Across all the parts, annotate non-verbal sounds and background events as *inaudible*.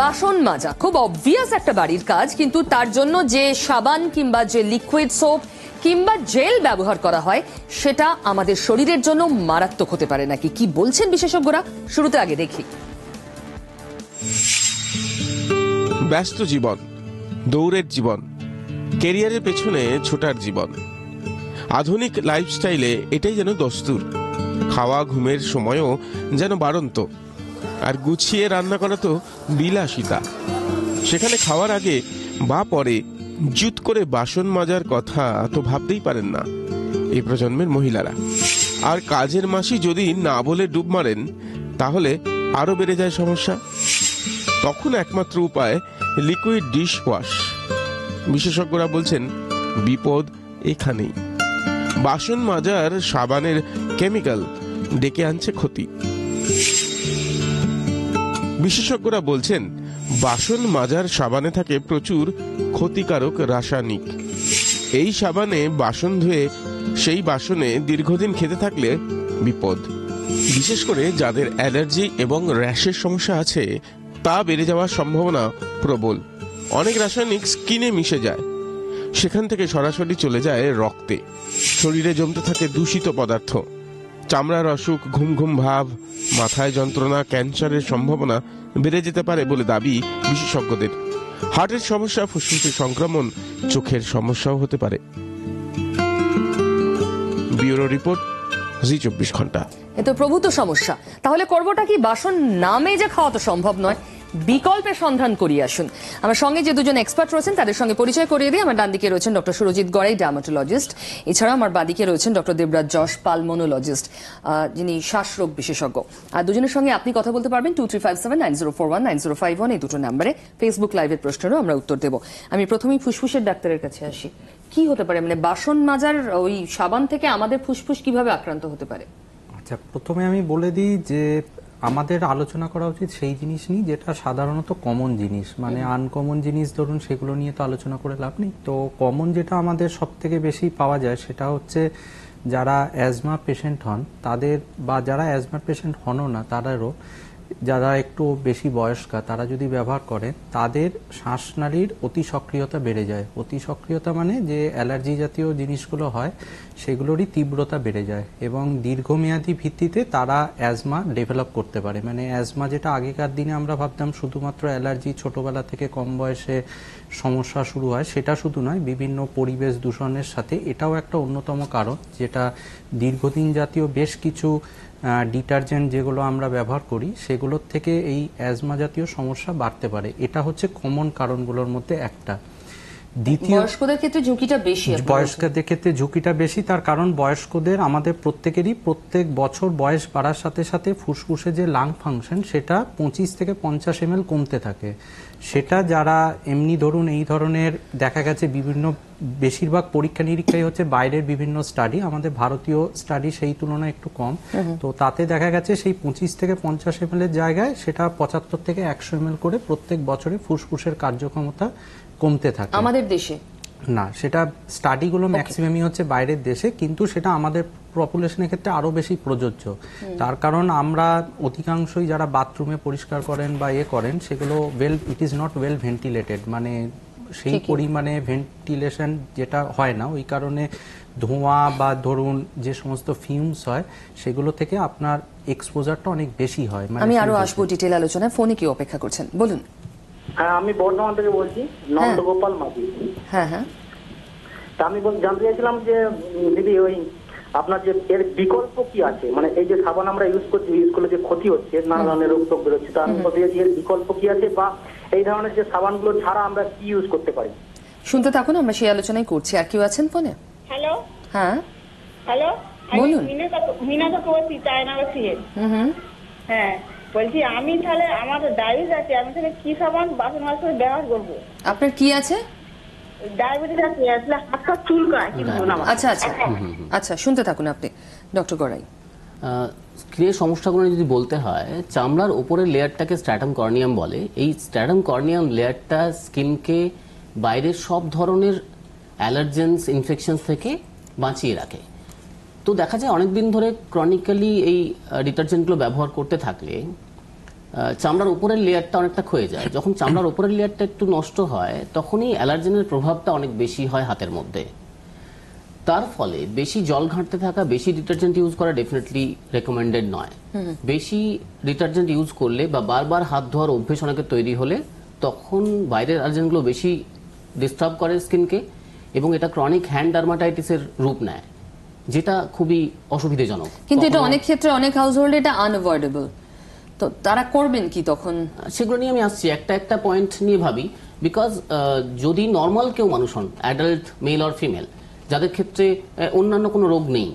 বাসন মাজা খুব অবভিয়াস একটা বাড়ির কাজ কিন্তু তার জন্য যে সাবান কিংবা যে লিকুইড সোপ কিংবা জেল ব্যবহার করা হয় সেটা আমাদের শরীরের জন্য মারাত্মক হতে পারে নাকি কি বলছেন বিশেষজ্ঞরা শুরুতে আগে দেখি ব্যস্ত জীবন দৌড়ের জীবন কেরিয়ারের পেছনে ছোটার জীবন আধুনিক লাইফস্টাইলে এটাই যেন দস্তুর খাওয়া ঘুমের সময়ও যেন বাড়ন্ত আর গুছিয়ে রান্না করা তো বিলাসিতা সেখানে খাওয়ার আগে বা পরে জুত করে বাসন মাজার কথা তো ভাবতেই পারেন না এই প্রজন্মের মহিলারা আর কাজের মাসি যদি না বলে ডুব মারেন তাহলে আরও বেড়ে যায় সমস্যা তখন একমাত্র উপায় লিকুইড ডিশ ওয়াশ বিশেষজ্ঞরা বলছেন বিপদ এখানেই বাসন মাজার সাবানের কেমিক্যাল ডেকে আনছে ক্ষতি বিশেষজ্ঞরা বলছেন বাসন মাজার সাবানে থাকে প্রচুর ক্ষতিকারক রাসায়নিক এই সাবানে বাসন ধুয়ে সেই বাসনে দীর্ঘদিন খেতে থাকলে বিপদ বিশেষ করে যাদের অ্যালার্জি এবং র্যাশের সমস্যা আছে তা বেড়ে যাওয়ার সম্ভাবনা প্রবল অনেক রাসায়নিক স্কিনে মিশে যায় সেখান থেকে সরাসরি চলে যায় রক্তে শরীরে জমতে থাকে দূষিত পদার্থ চামড়ার অসুখ ঘুম ঘুম ভাব মাথায় যন্ত্রণা ক্যান্সারের সম্ভাবনা বেড়ে যেতে পারে বলে দাবি বিশেষজ্ঞদের হার্টের সমস্যা ফুসফুসের সংক্রমণ চোখের সমস্যাও হতে পারে ব্যুরো রিপোর্ট জি চব্বিশ ঘন্টা এ প্রভূত সমস্যা তাহলে করবটা কি বাসন নামে যে খাওয়া তো সম্ভব নয় বিকল্পের সন্ধান করি আসুন আমার সঙ্গে যে দুজন এক্সপার্ট রয়েছেন তাদের সঙ্গে পরিচয় করিয়ে দিই আমার ডান দিকে রয়েছেন ডক্টর সুরজিৎ গড়াই ডার্মাটোলজিস্ট এছাড়াও আমার বাদিকে রয়েছেন ডক্টর দেবরাজ যশ পাল মনোলজিস্ট যিনি শ্বাসরোগ বিশেষজ্ঞ আর দুজনের সঙ্গে আপনি কথা বলতে পারবেন two three five seven nine zero four one nine zero five one এই দুটো নাম্বারে ফেসবুক লাইভের প্রশ্নেরও আমরা উত্তর দেবো আমি প্রথমেই ফুসফুসের ডাক্তারের কাছে আসি কি হতে পারে মানে বাসন মাজার ওই সাবান থেকে আমাদের ফুসফুস কিভাবে আক্রান্ত হতে পারে আচ্ছা প্রথমে আমি বলে দিই যে আমাদের আলোচনা করা উচিত সেই জিনিস নিয়ে যেটা সাধারণত কমন জিনিস মানে আনকমন জিনিস ধরুন সেগুলো নিয়ে তো আলোচনা করে লাভ নেই তো কমন যেটা আমাদের সব থেকে বেশি পাওয়া যায় সেটা হচ্ছে যারা অ্যাজমা পেশেন্ট হন তাদের বা যারা অ্যাজমা পেশেন্ট হনও না তাদেরও যারা একটু বেশি বয়স্কা তারা যদি ব্যবহার করেন তাদের শ্বাসনালীর অতি সক্রিয়তা বেড়ে যায় অতি সক্রিয়তা মানে যে অ্যালার্জি জাতীয় জিনিসগুলো হয় সেগুলোরই তীব্রতা বেড়ে যায় এবং দীর্ঘমেয়াদী ভিত্তিতে তারা অ্যাজমা ডেভেলপ করতে পারে মানে অ্যাজমা যেটা আগেকার দিনে আমরা ভাবতাম শুধুমাত্র অ্যালার্জি ছোটোবেলা থেকে কম বয়সে সমস্যা শুরু হয় সেটা শুধু নয় বিভিন্ন পরিবেশ দূষণের সাথে এটাও একটা অন্যতম কারণ যেটা দীর্ঘদিন জাতীয় বেশ কিছু ডিটারজেন্ট যেগুলো আমরা ব্যবহার করি সেগুলোর থেকে এই অ্যাজমা জাতীয় সমস্যা বাড়তে পারে এটা হচ্ছে কমন কারণগুলোর মধ্যে একটা দ্বিতীয় বয়স্কদের ক্ষেত্রে ঝুঁকিটা বেশি বয়স্কদের ক্ষেত্রে ঝুঁকিটা বেশি তার কারণ বয়স্কদের আমাদের প্রত্যেকেরই প্রত্যেক বছর বয়স বাড়ার সাথে সাথে ফুসফুসে যে লাং ফাংশন সেটা পঁচিশ থেকে পঞ্চাশ এম কমতে থাকে সেটা যারা এমনি ধরুন এই ধরনের দেখা গেছে বিভিন্ন বেশিরভাগ পরীক্ষা নিরীক্ষাই হচ্ছে বাইরের বিভিন্ন স্টাডি আমাদের ভারতীয় স্টাডি সেই তুলনায় একটু কম তো তাতে দেখা গেছে সেই পঁচিশ থেকে পঞ্চাশ এম জায়গায় সেটা পঁচাত্তর থেকে একশো এম করে প্রত্যেক বছরে ফুসফুসের কার্যক্ষমতা কমতে থাকে আমাদের দেশে না সেটা স্টাডিগুলো ম্যাক্সিমামই হচ্ছে বাইরের দেশে কিন্তু সেটা আমাদের পপুলেশনের ক্ষেত্রে আরও বেশি প্রযোজ্য তার কারণ আমরা অধিকাংশই যারা বাথরুমে পরিষ্কার করেন বা ইয়ে করেন সেগুলো well it is not well ventilated মানে সেই পরিমাণে ভেন্টিলেশন যেটা হয় না ওই কারণে ধোঁয়া বা ধরুন যে সমস্ত ফিউমস হয় সেগুলো থেকে আপনার এক্সপোজারটা অনেক বেশি হয় মানে আমি আরো আসবো ডিটেল আলোচনায় ফোনে কি অপেক্ষা করছেন বলুন হ্যাঁ আমি বর্ধমান থেকে বলছি হ্যাঁ। নন্দগোপাল মাঝি হ্যাঁ হ্যাঁ তা আমি জানতে চাইছিলাম যে দিদি ওই আপনার যে এর বিকল্প কি আছে মানে এই যে সাবান আমরা ইউজ করছি ইউজ করলে যে ক্ষতি হচ্ছে নানা ধরনের রোগ বেরোচ্ছে এর বিকল্প কি আছে বা এই ধরনের যে সাবানগুলো ছাড়া আমরা কি ইউজ করতে পারি শুনতে থাকুন আমরা সেই আলোচনাই করছি আর কেউ আছেন ফোনে হ্যালো হ্যাঁ হ্যালো বলুন মিনা মিনা চায়না হ্যাঁ বলছি আমি তাহলে আমার ডায়াবেটিস আছে আমি তাহলে কি সাবান বাসন ব্যবহার করবো আপনার কি আছে শুনতে থাকুন আপনি ডক্টর সমস্যাগুলো যদি বলতে হয় চামড়ার ওপরের লেয়ারটাকে কর্নিয়াম বলে এই স্ট্র্যাটাম লেয়ারটা স্কিনকে বাইরের সব ধরনের অ্যালার্জেন্স থেকে বাঁচিয়ে রাখে তো দেখা যায় অনেকদিন ধরে ক্রনিক্যালি এই ডিটারজেন্টগুলো ব্যবহার করতে থাকলে চামড়ার উপরের লেয়ারটা অনেকটা ক্ষয়ে যায় যখন চামড়ার উপরের লেয়ারটা একটু নষ্ট হয় তখনই অ্যালার্জেনের প্রভাবটা অনেক বেশি হয় হাতের মধ্যে তার ফলে বেশি জল ঘাঁটতে থাকা বেশি ডিটারজেন্ট ইউজ করা ডেফিনেটলি রেকমেন্ডেড নয় বেশি ডিটারজেন্ট ইউজ করলে বা বারবার হাত ধোয়ার অভ্যেস অনেকে তৈরি হলে তখন বাইরের অ্যালার্জেনগুলো বেশি ডিস্টার্ব করে স্কিনকে এবং এটা ক্রনিক হ্যান্ড ডার্মাটাইটিসের রূপ নেয় যেটা খুবই অসুবিধাজনক কিন্তু এটা অনেক ক্ষেত্রে অনেক হাউসহোল্ড এটা আনঅ্যাভয়েডেবল তো তারা করবেন কি তখন সেগুলো নিয়ে আমি আসছি একটা একটা পয়েন্ট নিয়ে ভাবি বিকজ যদি নর্মাল কেউ মানুষ হন অ্যাডাল্ট মেল অর ফিমেল যাদের ক্ষেত্রে অন্যান্য কোনো রোগ নেই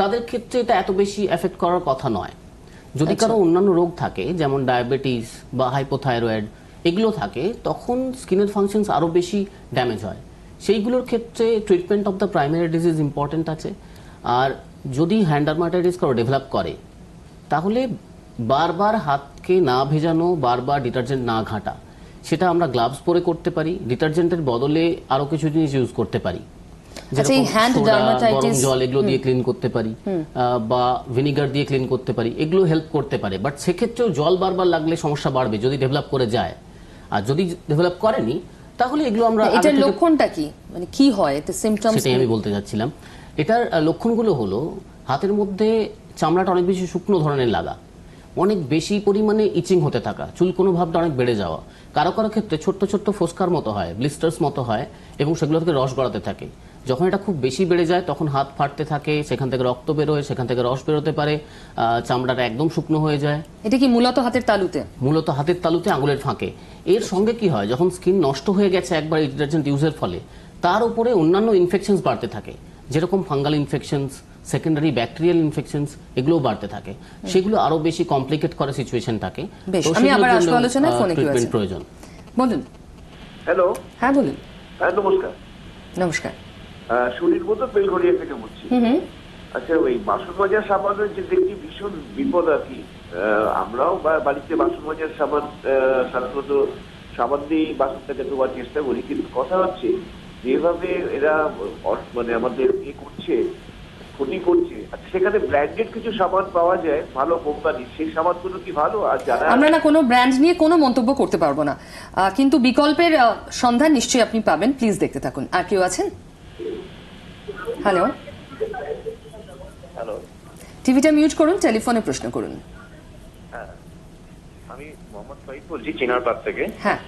তাদের ক্ষেত্রে এটা এত বেশি এফেক্ট করার কথা নয় যদি আচ্ছা। কারো অন্যান্য রোগ থাকে যেমন ডায়াবেটিস বা হাইপোথাইরয়েড এগুলো থাকে তখন স্কিনের ফাংশনস আরও বেশি ড্যামেজ হয় সেইগুলোর ক্ষেত্রে treatment of the primary disease important আছে আর যদি হ্যান্ডারমাটাইটিস কারো ডেভেলপ করে তাহলে বারবার হাতকে না ভেজানো বারবার ডিটারজেন্ট না ঘাঁটা সেটা আমরা গ্লাভস পরে করতে পারি ডিটারজেন্টের বদলে আরও কিছু জিনিস ইউজ করতে পারি আচ্ছা, জল এগুলো দিয়ে ক্লিন করতে পারি বা ভিনিগার দিয়ে ক্লিন করতে পারি এগুলো হেল্প করতে পারে বাট সেক্ষেত্রেও জল বারবার লাগলে সমস্যা বাড়বে যদি ডেভেলপ করে যায় আর যদি ডেভেলপ করেনি তাহলে এগুলো আমরা হ্যাঁ, এটার লক্ষণটা কি মানে কি হয় এতে সিমটমস সেটাই আমি বলতে যাচ্ছিলাম এটার লক্ষণগুলো হলো হাতের মধ্যে চামড়াটা অনেক বেশি শুকনো ধরনের লাগা অনেক বেশি পরিমাণে ইচিং হতে থাকা চুল কোনো ভাবটা অনেক বেড়ে যাওয়া কারো কারো ক্ষেত্রে ছোট্ট ছোট্ট ফোসকার মতো হয় ব্লিস্টার্স মতো হয় এবং সেগুলো থেকে রস গড়াতে থাকে যখন এটা খুব বেশি বেড়ে যায় তখন হাত ফাটতে থাকে সেখান থেকে রক্ত বেরোয় সেখান থেকে রস বেরোতে পারে চামড়াটা একদম শুকনো হয়ে যায় এটা কি মূলত হাতের তালুতে মূলত হাতের তালুতে আঙুলের ফাঁকে এর সঙ্গে কি হয় যখন স্কিন নষ্ট হয়ে গেছে একবার এই ডিটারজেন্ট ইউজের ফলে তার উপরে অন্যান্য ইনফেকশনস বাড়তে থাকে যেরকম fungal infections secondary bacterial infections এগুলো বাড়তে থাকে সেগুলো আরো বেশি কমপ্লিকেট করে সিচুয়েশনটাকে আমি আবার আলোচনায় ফোনে কি প্রয়োজন বলুন হ্যালো হ্যাঁ বলুন হ্যাঁ নমস্কার নমস্কার শরীর মতো বেলঘরিয়া থেকে বলছি আচ্ছা ওই বাসন মজার সাবানের যে দেখি ভীষণ বিপদ আর কি আমরাও বাড়িতে বাসন মজার সাবান সাধারণত সাবান দিয়েই বাসনটাকে ধোবার চেষ্টা করি কিন্তু কথা হচ্ছে যেভাবে এরা মানে আমাদের ইয়ে করছে ক্ষতি করছে আচ্ছা সেখানে ব্র্যান্ডেড কিছু সাবান পাওয়া যায় ভালো কোম্পানি সেই সাবানগুলো কি ভালো আর যারা আমরা না কোনো ব্র্যান্ড নিয়ে কোনো মন্তব্য করতে পারবো না কিন্তু বিকল্পের সন্ধান নিশ্চয়ই আপনি পাবেন প্লিজ দেখতে থাকুন আর কেউ আছেন হ্যালো হ্যালো টিভিটা মিউট করুন টেলিফোনে প্রশ্ন করুন হ্যাঁ। আমি মোহাম্মদ সাইদ বলছি চিনার চিনারপাড় থেকে হ্যাঁ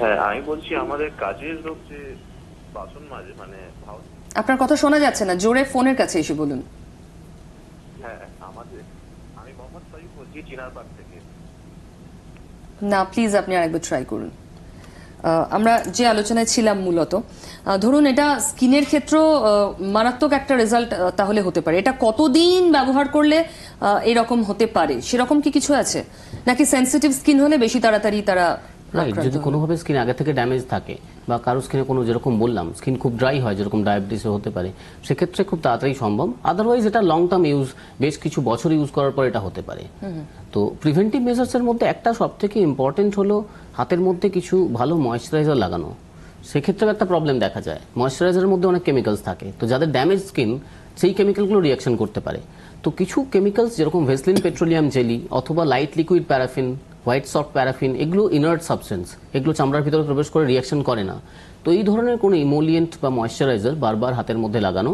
হ্যাঁ আমি বলছি আমাদের কাজের লোক যে বাসন মাজে মানে আপনার কথা শোনা যাচ্ছে না জোরে ফোনের কাছে এসে বলুন হ্যাঁ আমাদের আমি মোহাম্মদ সাইদ বলছি চিনার চিনারপাড় থেকে না প্লিজ আপনি আরেকবার ট্রাই করুন আমরা যে আলোচনায় ছিলাম মূলত ধরুন এটা স্কিনের ক্ষেত্রেও মারাত্মক একটা রেজাল্ট তাহলে হতে পারে এটা কতদিন ব্যবহার করলে এরকম হতে পারে সেরকম কি কিছু আছে নাকি সেন্সিটিভ স্কিন হলে বেশি তাড়াতাড়ি তারা যদি কোনোভাবে স্কিন আগে থেকে ড্যামেজ থাকে বা কারো স্কিনে কোনো যেরকম বললাম স্কিন খুব ড্রাই হয় যেরকম ডায়াবেটিসও হতে পারে সেক্ষেত্রে খুব তাড়াতাড়ি সম্ভব আদারওয়াইজ এটা লং টার্ম ইউজ বেশ কিছু বছর ইউজ করার পর এটা হতে পারে তো প্রিভেন্টিভ মেজার্সের মধ্যে একটা সব থেকে ইম্পর্টেন্ট হলো হাতের মধ্যে কিছু ভালো ময়শ্চারাইজার লাগানো সেক্ষেত্রেও একটা প্রবলেম দেখা যায় ময়শ্চারাইজারের মধ্যে অনেক কেমিক্যালস থাকে তো যাদের ড্যামেজ স্কিন সেই কেমিক্যালগুলো রিয়াকশন করতে পারে তো কিছু কেমিক্যালস যেরকম ভেসলিন পেট্রোলিয়াম জেলি অথবা light liquid paraffin white soft paraffin এগুলো ইনার্ট সাবস্টেন্স এগুলো চামড়ার ভিতরে প্রবেশ করে রিয়াকশন করে না তো এই ধরনের কোনো ইমোলিয়েন্ট বা ময়শ্চারাইজার বারবার হাতের মধ্যে লাগানো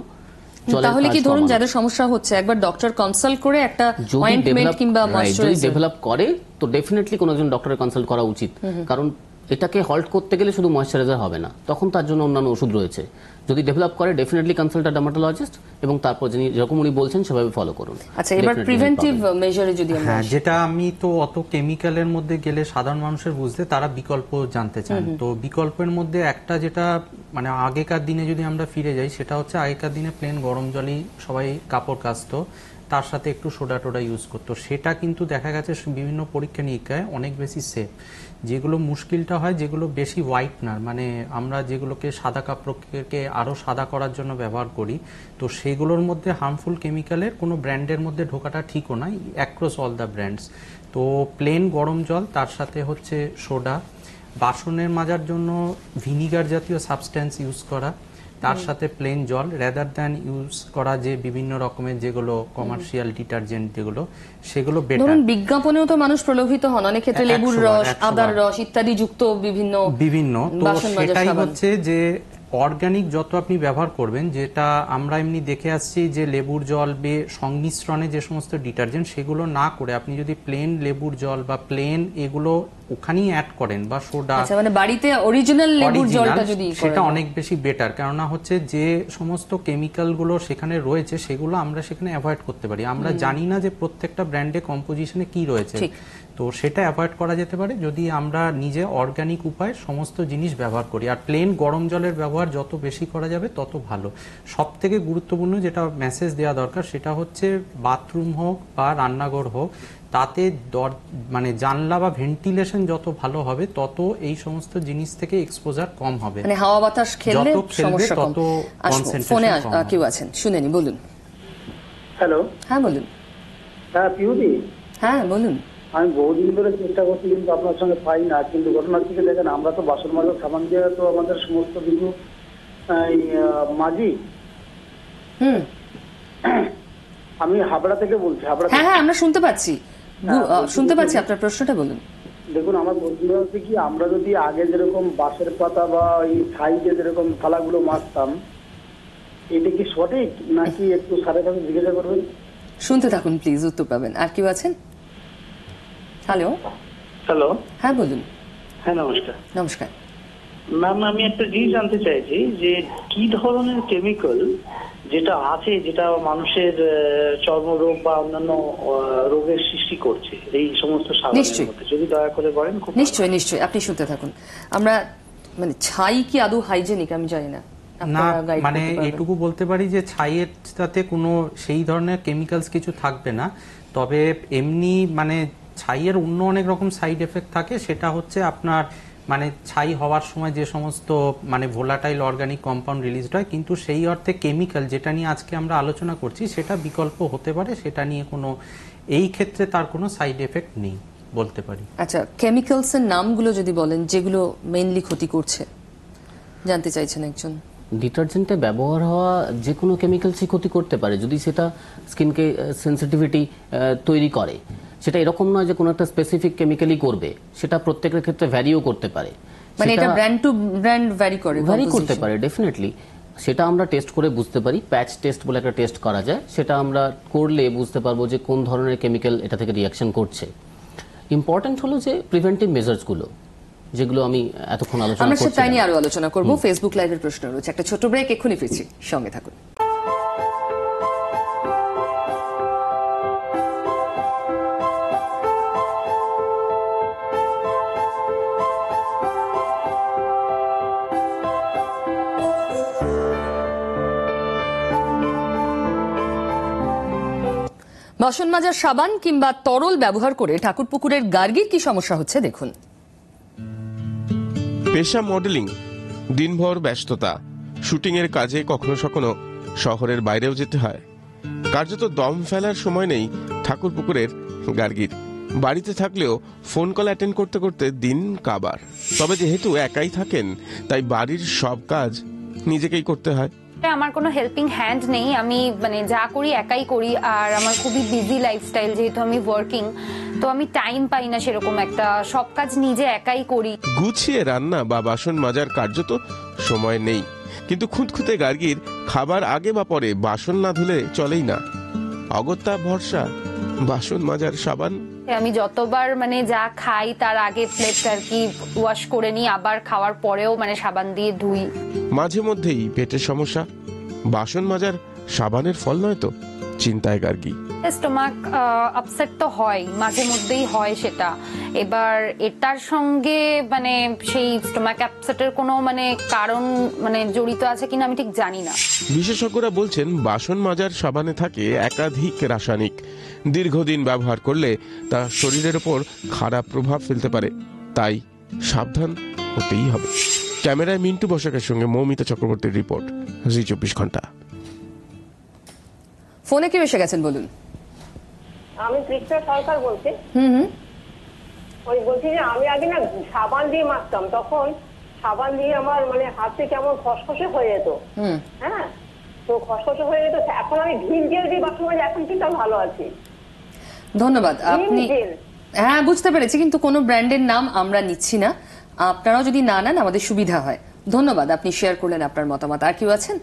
তাহলে কি ধরুন যাদের সমস্যা হচ্ছে একবার ডক্টর কনসাল্ট করে একটা অয়েন্টমেন্ট কিংবা ময়েশ্চারাইজার ডেভেলপ করে তো ডেফিনেটলি কোনো একজন ডক্টরের কনসাল্ট করা উচিত কারণ এটাকে হল্ট করতে গেলে শুধু ময়শ্চারাইজার হবে না তখন তার জন্য অন্যান্য ওষুধ রয়েছে যদি ডেভেলপ করে ডেফিনেটলি কনসাল্ট ডার্মাটোলজিস্ট এবং তারপর যিনি যেরকম উনি বলছেন সেভাবে ফলো করুন আচ্ছা এবার প্রিভেন্টিভ মেজারে যদি আমরা হ্যাঁ যেটা আমি তো অত কেমিক্যালের মধ্যে গেলে সাধারণ মানুষের বুঝতে তারা বিকল্প জানতে চান তো বিকল্পের মধ্যে একটা যেটা মানে আগেকার দিনে যদি আমরা ফিরে যাই সেটা হচ্ছে আগেকার দিনে প্লেন গরম জলই সবাই কাপড় কাচতো তার সাথে একটু সোডা টোডা ইউজ করতো সেটা কিন্তু দেখা গেছে বিভিন্ন পরীক্ষা নিরীক্ষায় অনেক বেশি সেফ যেগুলো মুশকিলটা হয় যেগুলো বেশি হোয়াইটনার মানে আমরা যেগুলোকে সাদা কাপড়কে আরও সাদা করার জন্য ব্যবহার করি তো সেগুলোর মধ্যে হার্মফুল কেমিক্যালের কোনো ব্র্যান্ডের মধ্যে ঢোকাটা ঠিকও নয় অ্যাক্রস অল দ্য ব্র্যান্ডস তো প্লেন গরম জল তার সাথে হচ্ছে সোডা বাসনের মাজার জন্য ভিনিগার জাতীয় সাবস্ট্যান্স ইউজ করা তার সাথে প্লেন জল রেদার দ্যান ইউজ করা যে বিভিন্ন রকমের যেগুলো কমার্শিয়াল ডিটারজেন্ট যেগুলো সেগুলো বেটার ধরুন বিজ্ঞাপনেও তো মানুষ প্রলোভিত হন অনেক ক্ষেত্রে লেবুর রস আদার রস ইত্যাদি যুক্ত বিভিন্ন বিভিন্ন তো সেটাই হচ্ছে যে অর্গানিক যত আপনি ব্যবহার করবেন যেটা আমরা এমনি দেখে আসছি যে লেবুর জল বে সংমিশ্রণে যে সমস্ত ডিটারজেন্ট সেগুলো না করে আপনি যদি প্লেন লেবুর জল বা প্লেন এগুলো ওখানেই অ্যাড করেন বা সোডা আচ্ছা, মানে বাড়িতে অরিজিনাল লেবুর জলটা যদি সেটা অনেক বেশি বেটার কেননা হচ্ছে যে সমস্ত কেমিক্যালগুলো সেখানে রয়েছে সেগুলো আমরা সেখানে অ্যাভয়েড করতে পারি আমরা জানি না যে প্রত্যেকটা ব্র্যান্ডে কম্পোজিশনে কি রয়েছে তো সেটা অ্যাভয়েড করা যেতে পারে যদি আমরা নিজে অর্গানিক উপায়ে সমস্ত জিনিস ব্যবহার করি আর প্লেন গরম জলের ব্যবহার যত বেশি করা যাবে তত ভালো সব থেকে গুরুত্বপূর্ণ যেটা মেসেজ দেওয়া দরকার সেটা হচ্ছে বাথরুম হোক বা রান্নাঘর হোক তাতে দর মানে জানলা বা ভেন্টিলেশন যত ভালো হবে তত এই সমস্ত জিনিস থেকে এক্সপোজার কম হবে মানে হাওয়া বাতাস খেললে সমস্যা কম ফোনে কেউ আছেন শুনেনি বলুন হ্যালো হ্যাঁ বলুন হ্যাঁ পিউদি হ্যাঁ বলুন আমি বহুদিন ধরে চেষ্টা করছি কিন্তু আপনার সঙ্গে পাই না কিন্তু ঘটনার থেকে দেখেন আমরা তো বাসন মাজার সাবান দিয়ে তো আমাদের সমস্ত কিছু মাঝি হুম আমি হাবড়া থেকে বলছি হাবড়া হ্যাঁ হ্যাঁ আমরা শুনতে পাচ্ছি হ্যাঁ, শুনতে পাচ্ছি আপনার প্রশ্নটা বলুন দেখুন আমার বন্ধুরা হচ্ছে কি আমরা যদি আগে যেরকম বাঁশের পাতা বা ওই যে যেরকম থালাগুলো মারতাম এটা কি সঠিক নাকি একটু সাড়ে জিজ্ঞাসা করবেন শুনতে থাকুন প্লিজ উত্তর পাবেন আর কেউ আছেন হ্যালো হ্যালো হ্যাঁ বলুন হ্যাঁ নমস্কার নমস্কার ম্যাম আমি একটা জিনিস জানতে চাইছি যে কি ধরনের কেমিক্যাল যেটা আছে যেটা মানুষের চর্মরোগ বা অন্যান্য রোগের সৃষ্টি করছে এই সমস্ত সাবানের যদি দয়া করে বলেন নিশ্চয়ই নিশ্চয়ই আপনি শুনতে থাকুন আমরা মানে ছাই কি আদৌ হাইজেনিক আমি জানি না না মানে এটুকু বলতে পারি যে ছাইয়ের সাথে কোনো সেই ধরনের কেমিক্যালস কিছু থাকবে না তবে এমনি মানে ছাইয়ের অন্য অনেক রকম সাইড এফেক্ট থাকে সেটা হচ্ছে আপনার মানে ছাই হওয়ার সময় যে সমস্ত মানে ভোলাটাইল অর্গানিক কম্পাউন্ড রিলিজ হয় কিন্তু সেই অর্থে কেমিক্যাল যেটা নিয়ে আজকে আমরা আলোচনা করছি সেটা বিকল্প হতে পারে সেটা নিয়ে কোনো এই ক্ষেত্রে তার কোনো সাইড এফেক্ট নেই বলতে পারি আচ্ছা কেমিক্যালসের নামগুলো যদি বলেন যেগুলো মেইনলি ক্ষতি করছে জানতে চাইছেন একজন ডিটারজেন্টে ব্যবহার হওয়া যে কোনো কেমিক্যালসই ক্ষতি করতে পারে যদি সেটা স্কিনকে সেন্সিটিভিটি তৈরি করে সেটা এরকম নয় যে কোনো একটা স্পেসিফিক কেমিক্যালি করবে সেটা প্রত্যেকের ক্ষেত্রে ভ্যারিও করতে পারে মানে এটা ব্র্যান্ড টু ব্র্যান্ড ভ্যারি করে ভ্যারি করতে পারে ডেফিনেটলি সেটা আমরা টেস্ট করে বুঝতে পারি প্যাচ টেস্ট বলে একটা টেস্ট করা যায় সেটা আমরা করলে বুঝতে পারবো যে কোন ধরনের কেমিক্যাল এটা থেকে রিয়াকশন করছে ইম্পর্টেন্ট হলো যে প্রিভেন্টিভ মেজার্সগুলো যেগুলো আমি এতক্ষণ আলোচনা করছি আমরা সেটা নিয়ে আরো আলোচনা করব ফেসবুক লাইভের প্রশ্ন রয়েছে একটা ছোট ব্রেক এখনি ফিরছি সঙ্গে থাকুন বাসন মাজার সাবান কিংবা তরল ব্যবহার করে ঠাকুর পুকুরের গার্গির কি সমস্যা হচ্ছে দেখুন পেশা মডেলিং দিনভর ব্যস্ততা শুটিংয়ের কাজে কখনো কখনো শহরের বাইরেও যেতে হয় কার্যত দম ফেলার সময় নেই ঠাকুর পুকুরের গার্গির বাড়িতে থাকলেও ফোন কল অ্যাটেন্ড করতে করতে দিন কাবার তবে যেহেতু একাই থাকেন তাই বাড়ির সব কাজ নিজেকেই করতে হয় আমার কোনো হেল্পিং হ্যান্ড নেই আমি মানে যা করি একাই করি আর আমার খুবই বিজি লাইফস্টাইল যেহেতু আমি ওয়ার্কিং তো আমি টাইম পাই না সেরকম একটা সব কাজ নিজে একাই করি গুছিয়ে রান্না বা বাসন মাজার কার্য তো সময় নেই কিন্তু খুঁতখুঁতে গার্গির খাবার আগে বা পরে বাসন না ধুলে চলেই না অগত্যা ভরসা বাসন মাজার সাবান আমি যতবার মানে যা খাই তার আগে প্লেটটা আর কি ওয়াশ করে নিই আবার খাওয়ার পরেও মানে সাবান দিয়ে ধুই মাঝে মধ্যেই পেটের সমস্যা বাসন মাজার সাবানের ফল নয় তো চিন্তায় গার্গি স্টোমাক আপসেট তো হয় মাঝে মধ্যেই হয় সেটা এবার এটার সঙ্গে মানে সেই স্টোমাক আপসেটের কোনো মানে কারণ মানে জড়িত আছে কিনা আমি ঠিক জানি না বিশেষজ্ঞরা বলছেন বাসন মাজার সাবানে থাকে একাধিক রাসায়নিক দীর্ঘদিন ব্যবহার করলে তা শরীরের ওপর খারাপ প্রভাব ফেলতে পারে তাই সাবধান হতেই হবে ক্যামেরায় মিন্টু বসাকের সঙ্গে মৌমিতা চক্রবর্তীর রিপোর্ট জি চব্বিশ ঘন্টা ফোনে কে এসে গেছেন বলুন আমি কৃষ্ণ সরকার বলছি হুম হুম ওই বলছি যে আমি আগে না সাবান দিয়ে মাখতাম তখন সাবান দিয়ে আমার মানে হাতে কেমন খসখসে হয়ে যেত হ্যাঁ তো খসখসে হয়ে যেত এখন আমি ভিম জেল দিয়ে বাথরুমে এখন কিন্তু ভালো আছি ধন্যবাদ আপনি হ্যাঁ বুঝতে পেরেছি কিন্তু কোনো ব্র্যান্ডের নাম আমরা নিচ্ছি না আপনারাও যদি না নেন আমাদের সুবিধা হয় ধন্যবাদ আপনি শেয়ার করলেন আপনার মতামত আর কেউ আছেন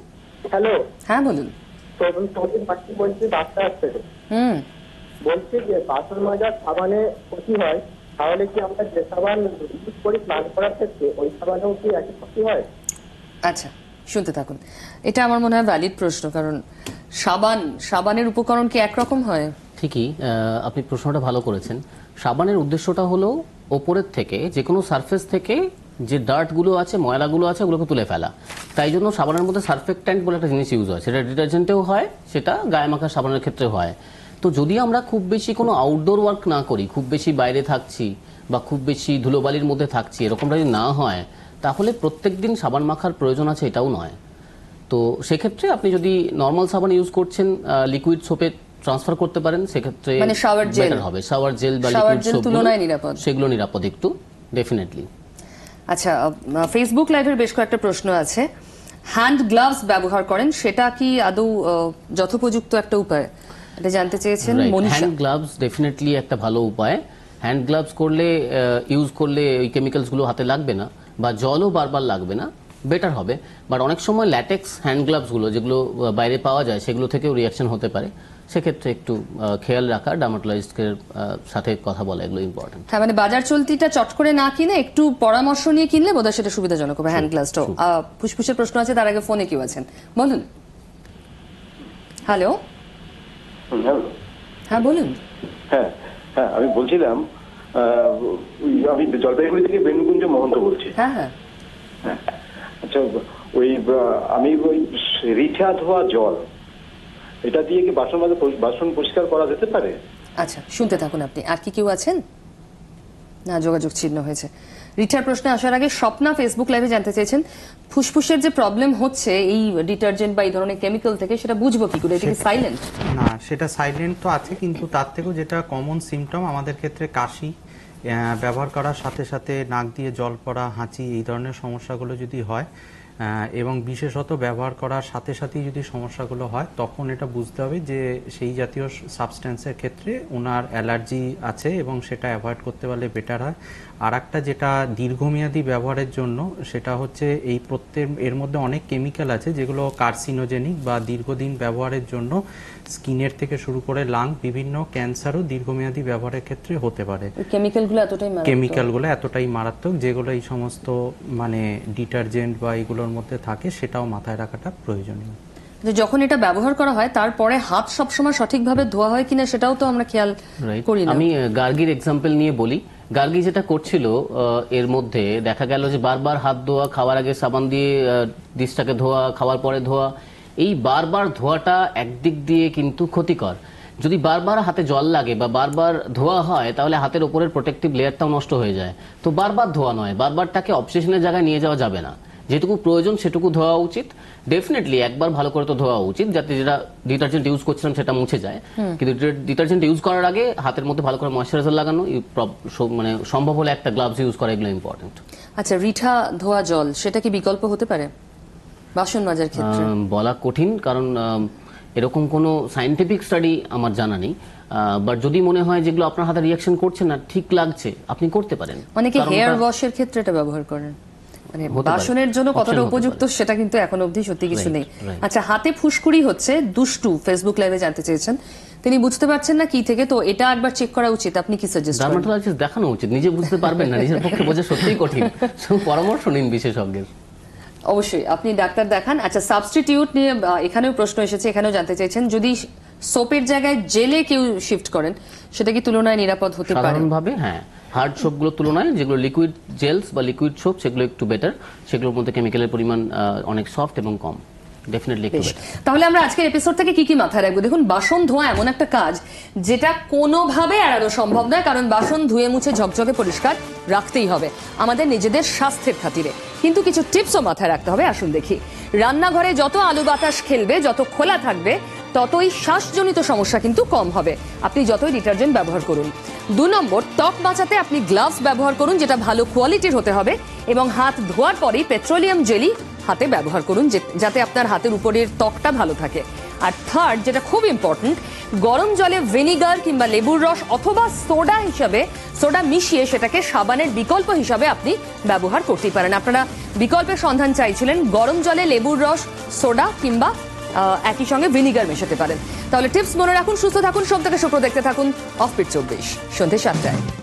হ্যালো হ্যাঁ বলুন হুম বলছি যে বাসন মাজার সাবানে ক্ষতি হয় তাহলে কি আমরা যে সাবান ইউজ করি স্নান করার ক্ষেত্রে ওই সাবানেও কি একই ক্ষতি হয় আচ্ছা শুনতে থাকুন এটা আমার মনে হয় ভ্যালিড প্রশ্ন কারণ সাবান সাবানের উপকরণ কি একরকম হয় ঠিকই আপনি প্রশ্নটা ভালো করেছেন সাবানের উদ্দেশ্যটা হলো ওপরের থেকে যে কোনো সারফেস থেকে যে ডার্টগুলো আছে ময়লাগুলো আছে ওগুলোকে তুলে ফেলা তাই জন্য সাবানের মধ্যে সার্ফেক্ট্যান্ট বলে একটা জিনিস ইউজ হয় সেটা ডিটারজেন্টেও হয় সেটা গায়ে মাখা সাবানের ক্ষেত্রে হয় তো যদি আমরা খুব বেশি কোনো আউটডোর ওয়ার্ক না করি খুব বেশি বাইরে থাকছি বা খুব বেশি ধুলোবালির মধ্যে থাকছি এরকমটা যদি না হয় তাহলে প্রত্যেক দিন সাবান মাখার প্রয়োজন আছে এটাও নয় তো সেক্ষেত্রে আপনি যদি নর্মাল সাবান ইউজ করছেন লিকুইড সোপের ট্রান্সফার করতে পারেন সেক্ষেত্রে মানে শাওয়ার জেল হবে শাওয়ার জেল বা তুলনায় নিরাপদ সেগুলো নিরাপদ একটু ডেফিনেটলি আচ্ছা ফেসবুক লাইভের বেশ কয়েকটা প্রশ্ন আছে হ্যান্ড গ্লাভস ব্যবহার করেন সেটা কি আদৌ যথোপযুক্ত একটা উপায় এটা জানতে চেয়েছেন হ্যান্ড গ্লাভস ডেফিনেটলি একটা ভালো উপায় হ্যান্ড গ্লাভস করলে ইউজ করলে ওই কেমিক্যালসগুলো হাতে লাগবে না বা জলও বারবার লাগবে না বেটার হবে বাট অনেক সময় ল্যাটেক্স হ্যান্ড গ্লাভসগুলো যেগুলো বাইরে পাওয়া যায় সেগুলো থেকেও রিয়াকশন হতে পারে সেক্ষেত্রে একটু খেয়াল রাখা ডার্মাটোলজিস্টের সাথে কথা বলা এগুলো ইম্পর্টেন্ট হ্যাঁ মানে বাজার চলতিটা চট করে না কিনে একটু পরামর্শ নিয়ে কিনলে বোধহয় সেটা সুবিধাজনক হবে হ্যান্ড গ্লাসটাও ফুসফুসের প্রশ্ন আছে তার আগে ফোনে কেউ আছেন বলুন হ্যালো হ্যাঁ বলুন হ্যাঁ হ্যাঁ আমি বলছিলাম আমি জলপাইগুড়ি থেকে বেনুগুঞ্জ মহন্ত বলছি হ্যাঁ হ্যাঁ, হ্যাঁ আচ্ছা ওই আমি ওই রিচার্জ ধোয়া জল এটা দিয়ে কি বাসন মাজা বাসন পরিষ্কার করা যেতে পারে আচ্ছা শুনতে থাকুন আপনি আর কি কেউ আছেন না যোগাযোগ ছিন্ন হয়েছে রিটার প্রশ্নে আসার আগে স্বপ্না ফেসবুক লাইভে জানতে চেয়েছেন ফুসফুসের যে প্রবলেম হচ্ছে এই ডিটারজেন্ট বা এই ধরনের কেমিক্যাল থেকে সেটা বুঝবো কি করে এটা সাইলেন্ট না সেটা সাইলেন্ট তো আছে কিন্তু তার থেকেও যেটা কমন সিমটম আমাদের ক্ষেত্রে কাশি ব্যবহার করার সাথে সাথে নাক দিয়ে জল পড়া হাঁচি এই ধরনের সমস্যাগুলো যদি হয় এবং বিশেষত ব্যবহার করার সাথে সাথেই যদি সমস্যাগুলো হয় তখন এটা বুঝতে হবে যে সেই জাতীয় সাবস্ট্যান্সের ক্ষেত্রে ওনার অ্যালার্জি আছে এবং সেটা অ্যাভয়েড করতে পারলে বেটার হয় আর একটা যেটা দীর্ঘমেয়াদী ব্যবহারের জন্য সেটা হচ্ছে এই প্রত্যেক এর মধ্যে অনেক কেমিক্যাল আছে যেগুলো কার্সিনোজেনিক বা দীর্ঘদিন ব্যবহারের জন্য স্কিনের থেকে শুরু করে লাং বিভিন্ন ক্যান্সারও দীর্ঘমেয়াদী ব্যবহারের ক্ষেত্রে হতে পারে কেমিক্যালগুলো এতটাই কেমিক্যালগুলো এতটাই মারাত্মক যেগুলো এই সমস্ত মানে ডিটারজেন্ট বা এগুলোর মধ্যে থাকে সেটাও মাথায় রাখাটা প্রয়োজনীয় যে যখন এটা ব্যবহার করা হয় তারপরে হাত সবসময় সঠিকভাবে ধোয়া হয় কিনা সেটাও তো আমরা খেয়াল করি না আমি গার্গির এক্সাম্পল নিয়ে বলি গার্গি যেটা করছিল এর মধ্যে দেখা গেল যে বারবার হাত ধোয়া খাওয়ার আগে সাবান দিয়ে ডিশটাকে ধোয়া খাওয়ার পরে ধোয়া এই বারবার ধোয়াটা একদিক দিয়ে কিন্তু ক্ষতিকর যদি বারবার হাতে জল লাগে বা বারবার ধোয়া হয় তাহলে হাতের উপরের প্রোটেক্টিভ লেয়ারটাও নষ্ট হয়ে যায় তো বারবার ধোয়া নয় বারবার তাকে অপসেশনের জায়গায় নিয়ে যাওয়া যাবে না যেটুকু প্রয়োজন সেটুকু ধোয়া উচিত ডেফিনেটলি একবার ভালো করে তো ধোয়া উচিত যাতে যেটা ডিটারজেন্ট ইউজ করছিলাম সেটা মুছে যায় কিন্তু ডিটারজেন্ট ইউজ করার আগে হাতের মধ্যে ভালো করে ময়শ্চারাইজার লাগানো মানে সম্ভব হলে একটা গ্লাভস ইউজ করা এগুলো ইম্পর্টেন্ট আচ্ছা রিঠা ধোয়া জল সেটা কি বিকল্প হতে পারে বাসন মাজার ক্ষেত্রে বলা কঠিন কারণ এরকম কোনো সায়েন্টিফিক স্টাডি আমার জানা নেই বাট যদি মনে হয় যেগুলো আপনার হাতে রিয়াকশন করছে না ঠিক লাগছে আপনি করতে পারেন অনেকে হেয়ার ওয়াশের ক্ষেত্রে এটা ব্যবহার করেন মানে বাসনের জন্য কতটা উপযুক্ত সেটা কিন্তু এখন অবধি সত্যি কিছু নেই আচ্ছা হাতে ফুসকুড়ি হচ্ছে দুষ্টু ফেসবুক লাইভে জানতে চেয়েছেন তিনি বুঝতে পারছেন না কি থেকে তো এটা একবার চেক করা উচিত আপনি কি সাজেস্ট করেন ডার্মাটোলজিস্ট দেখানো উচিত নিজে বুঝতে পারবেন না নিজের পক্ষে বোঝা সত্যিই কঠিন *laughs* পরামর্শ নিন বিশেষজ্ঞের অবশ্যই আপনি ডাক্তার দেখান আচ্ছা সাবস্টিটিউট নিয়ে এখানেও প্রশ্ন এসেছে এখানেও জানতে চাইছেন যদি সোপের জায়গায় জেলে কেউ শিফট করেন সেটা কি তুলনায় নিরাপদ হতে পারে সাধারণভাবে হ্যাঁ হার্ড গুলো তুলনায় যেগুলো লিকুইড জেলস বা লিকুইড সোপ সেগুলো একটু বেটার সেগুলোর মধ্যে কেমিক্যালের পরিমাণ অনেক সফট এবং কম ডেফিনেটলি তাহলে আমরা আজকের এপিসোড থেকে কি কি মাথায় রাখবো দেখুন বাসন ধোয়া এমন একটা কাজ যেটা কোনোভাবে এড়ানো সম্ভব নয় কারণ বাসন ধুয়ে মুছে ঝকঝকে পরিষ্কার রাখতেই হবে আমাদের নিজেদের স্বাস্থ্যের খাতিরে কিন্তু কিছু টিপসও মাথায় রাখতে হবে আসুন দেখি রান্নাঘরে যত আলু বাতাস খেলবে যত খোলা থাকবে ততই শ্বাসজনিত সমস্যা কিন্তু কম হবে আপনি যতই ডিটারজেন্ট ব্যবহার করুন দু নম্বর ত্বক বাঁচাতে আপনি গ্লাভস ব্যবহার করুন যেটা ভালো কোয়ালিটির হতে হবে এবং হাত ধোয়ার পরেই পেট্রোলিয়াম জেলি হাতে ব্যবহার করুন যাতে আপনার হাতের উপরের ত্বকটা ভালো থাকে আর থার্ড যেটা খুব ইম্পর্টেন্ট গরম জলে ভিনিগার কিংবা লেবুর রস অথবা সোডা হিসাবে সোডা মিশিয়ে সেটাকে সাবানের বিকল্প হিসাবে আপনি ব্যবহার করতেই পারেন আপনারা বিকল্পের সন্ধান চাইছিলেন গরম জলে লেবুর রস সোডা কিংবা একই সঙ্গে ভিনিগার মেশাতে পারেন তাহলে টিপস মনে রাখুন সুস্থ থাকুন সব থেকে শুক্র দেখতে থাকুন অফপিট চব্বিশ সন্ধ্যে সাতটায়